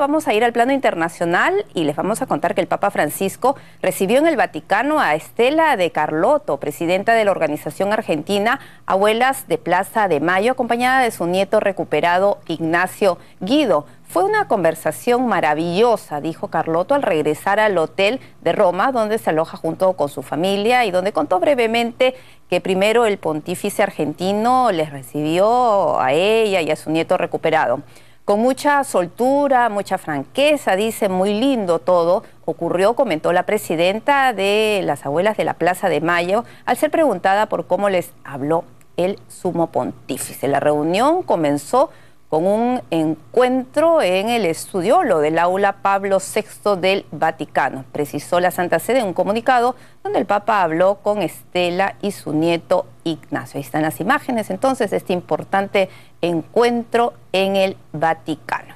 Vamos a ir al plano internacional y les vamos a contar que el Papa Francisco recibió en el Vaticano a Estela de Carlotto, presidenta de la organización argentina Abuelas de Plaza de Mayo, acompañada de su nieto recuperado Ignacio Guido. Fue una conversación maravillosa, dijo Carlotto al regresar al hotel de Roma, donde se aloja junto con su familia y donde contó brevemente que primero el pontífice argentino les recibió a ella y a su nieto recuperado con mucha soltura, mucha franqueza, dice, muy lindo todo, ocurrió, comentó la presidenta de las abuelas de la Plaza de Mayo, al ser preguntada por cómo les habló el sumo pontífice. La reunión comenzó con un encuentro en el Estudio estudiolo del aula Pablo VI del Vaticano. Precisó la Santa Sede en un comunicado donde el Papa habló con Estela y su nieto Ignacio. Ahí están las imágenes entonces de este importante encuentro en el Vaticano.